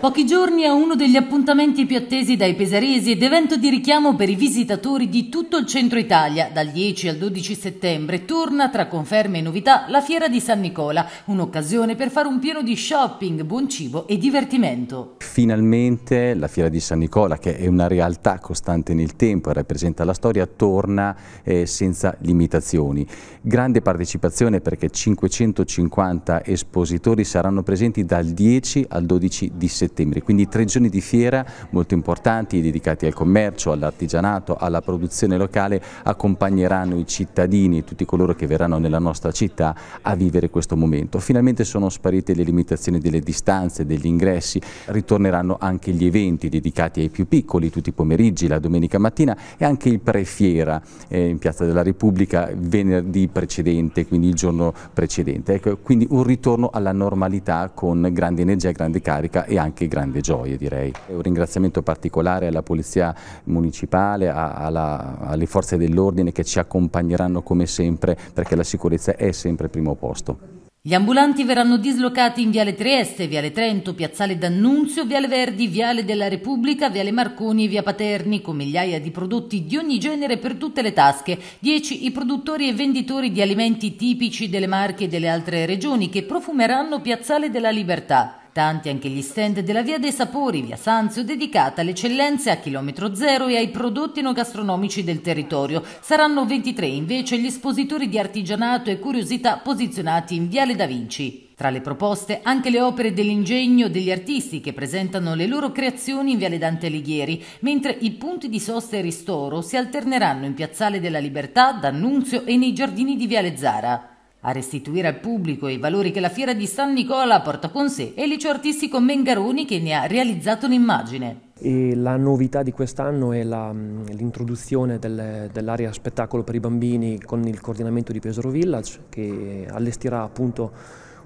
Pochi giorni a uno degli appuntamenti più attesi dai pesaresi ed evento di richiamo per i visitatori di tutto il centro Italia. Dal 10 al 12 settembre torna tra conferme e novità la Fiera di San Nicola, un'occasione per fare un pieno di shopping, buon cibo e divertimento. Finalmente la Fiera di San Nicola, che è una realtà costante nel tempo e rappresenta la storia, torna eh, senza limitazioni. Grande partecipazione perché 550 espositori saranno presenti dal 10 al 12 di settembre settembre, quindi tre giorni di fiera molto importanti dedicati al commercio, all'artigianato, alla produzione locale, accompagneranno i cittadini, e tutti coloro che verranno nella nostra città a vivere questo momento. Finalmente sono sparite le limitazioni delle distanze, degli ingressi, ritorneranno anche gli eventi dedicati ai più piccoli tutti i pomeriggi, la domenica mattina e anche il prefiera eh, in Piazza della Repubblica venerdì precedente, quindi il giorno precedente. Ecco, quindi un ritorno alla normalità con grande energia, grande carica e anche anche grande gioia direi. Un ringraziamento particolare alla Polizia Municipale, alla, alle forze dell'ordine che ci accompagneranno come sempre perché la sicurezza è sempre al primo posto. Gli ambulanti verranno dislocati in Viale Trieste, Viale Trento, Piazzale D'Annunzio, Viale Verdi, Viale della Repubblica, Viale Marconi e Via Paterni, con migliaia di prodotti di ogni genere per tutte le tasche. Dieci i produttori e venditori di alimenti tipici delle Marche e delle altre regioni che profumeranno Piazzale della Libertà. Tanti anche gli stand della Via dei Sapori, Via Sanzio, dedicata alle eccellenze a chilometro zero e ai prodotti no gastronomici del territorio. Saranno 23 invece gli espositori di artigianato e curiosità posizionati in Viale da Vinci. Tra le proposte anche le opere dell'ingegno degli artisti che presentano le loro creazioni in Viale Dante Alighieri, mentre i punti di sosta e ristoro si alterneranno in Piazzale della Libertà, D'Annunzio e nei giardini di Viale Zara a restituire al pubblico i valori che la fiera di San Nicola porta con sé e il liceo artistico Mengaroni che ne ha realizzato un'immagine. E la novità di quest'anno è mm, l'introduzione dell'area spettacolo per i bambini con il coordinamento di Pesaro Village che allestirà appunto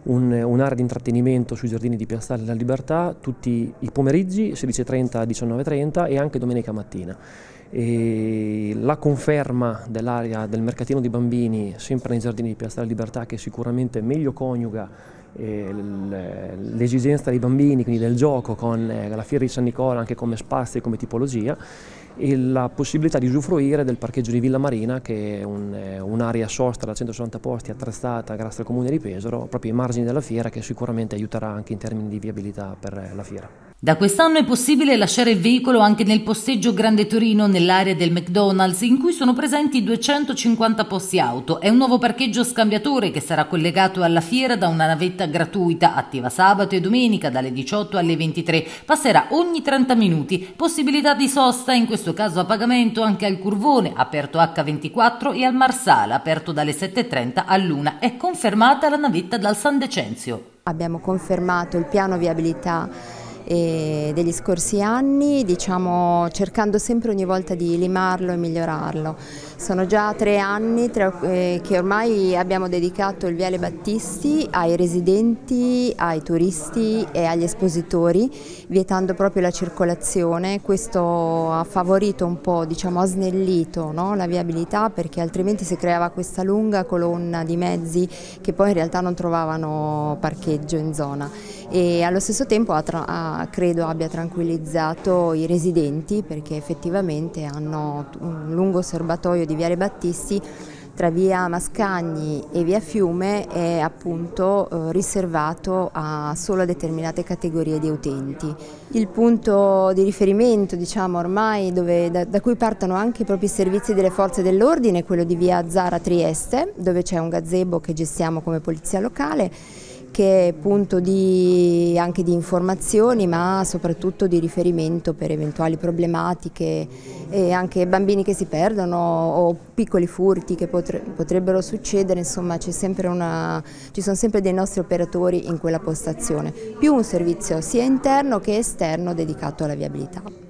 un'area di intrattenimento sui giardini di Piazzale della Libertà tutti i pomeriggi 16.30 19.30 e anche domenica mattina. E la conferma dell'area del mercatino di bambini, sempre nei giardini di Piazza della Libertà, che sicuramente meglio coniuga eh, l'esigenza dei bambini, quindi del gioco, con eh, la Fiera di San Nicola anche come spazio e come tipologia e la possibilità di usufruire del parcheggio di Villa Marina che è eh, un'area un sosta da 160 posti attrezzata grazie al comune di Pesaro proprio ai margini della fiera che sicuramente aiuterà anche in termini di viabilità per la fiera. Da quest'anno è possibile lasciare il veicolo anche nel posteggio Grande Torino nella nell'area del McDonald's in cui sono presenti 250 posti auto È un nuovo parcheggio scambiatore che sarà collegato alla fiera da una navetta gratuita attiva sabato e domenica dalle 18 alle 23. Passerà ogni 30 minuti, possibilità di sosta in questo caso a pagamento anche al Curvone aperto H24 e al Marsala aperto dalle 7.30 all'1. È confermata la navetta dal San Decenzio. Abbiamo confermato il piano viabilità degli scorsi anni, diciamo, cercando sempre ogni volta di limarlo e migliorarlo. Sono già tre anni tre, eh, che ormai abbiamo dedicato il Viale Battisti ai residenti, ai turisti e agli espositori, vietando proprio la circolazione. Questo ha favorito un po', diciamo, ha snellito no? la viabilità perché altrimenti si creava questa lunga colonna di mezzi che poi in realtà non trovavano parcheggio in zona e allo stesso tempo ha, ha, credo abbia tranquillizzato i residenti perché effettivamente hanno un lungo serbatoio di Viale Battisti tra via Mascagni e via Fiume è appunto eh, riservato a solo determinate categorie di utenti. Il punto di riferimento diciamo ormai dove, da, da, cui partono anche i propri servizi delle forze dell'ordine è quello di via Zara Trieste dove c'è un gazebo che gestiamo come polizia locale che punto di, anche di informazioni ma soprattutto di riferimento per eventuali problematiche e anche bambini che si perdono o piccoli furti che potrebbero succedere, insomma una, ci sono sempre dei nostri operatori in quella postazione, più un servizio sia interno che esterno dedicato alla viabilità.